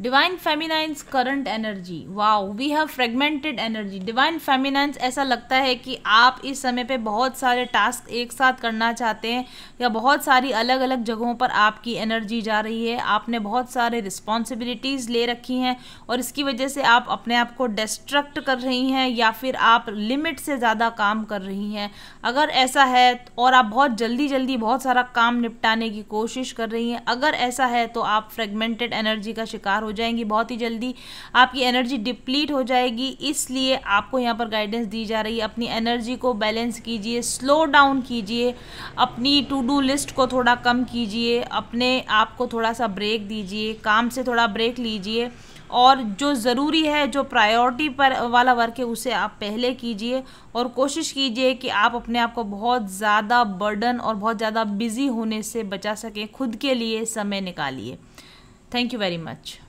divine feminines current energy wow we have fragmented energy divine feminines ऐसा लगता है कि आप इस समय पे बहुत सारे टास्क एक साथ करना चाहते हैं या बहुत सारी अलग अलग जगहों पर आपकी एनर्जी जा रही है आपने बहुत सारे रिस्पॉन्सिबिलिटीज़ ले रखी हैं और इसकी वजह से आप अपने आप को डिस्ट्रक्ट कर रही हैं या फिर आप लिमिट से ज़्यादा काम कर रही हैं अगर ऐसा है और आप बहुत जल्दी जल्दी बहुत सारा काम निपटाने की कोशिश कर रही हैं अगर ऐसा है तो आप फ्रेगमेंटेड एनर्जी का शिकार हो जाएंगी बहुत ही जल्दी आपकी एनर्जी डिप्लीट हो जाएगी इसलिए आपको यहाँ पर गाइडेंस दी जा रही है अपनी एनर्जी को बैलेंस कीजिए स्लो डाउन कीजिए अपनी टू डू लिस्ट को थोड़ा कम कीजिए अपने आप को थोड़ा सा ब्रेक दीजिए काम से थोड़ा ब्रेक लीजिए और जो ज़रूरी है जो प्रायोरिटी पर वाला वर्क है उसे आप पहले कीजिए और कोशिश कीजिए कि आप अपने आप को बहुत ज़्यादा बर्डन और बहुत ज़्यादा बिज़ी होने से बचा सकें खुद के लिए समय निकालिए थैंक यू वेरी मच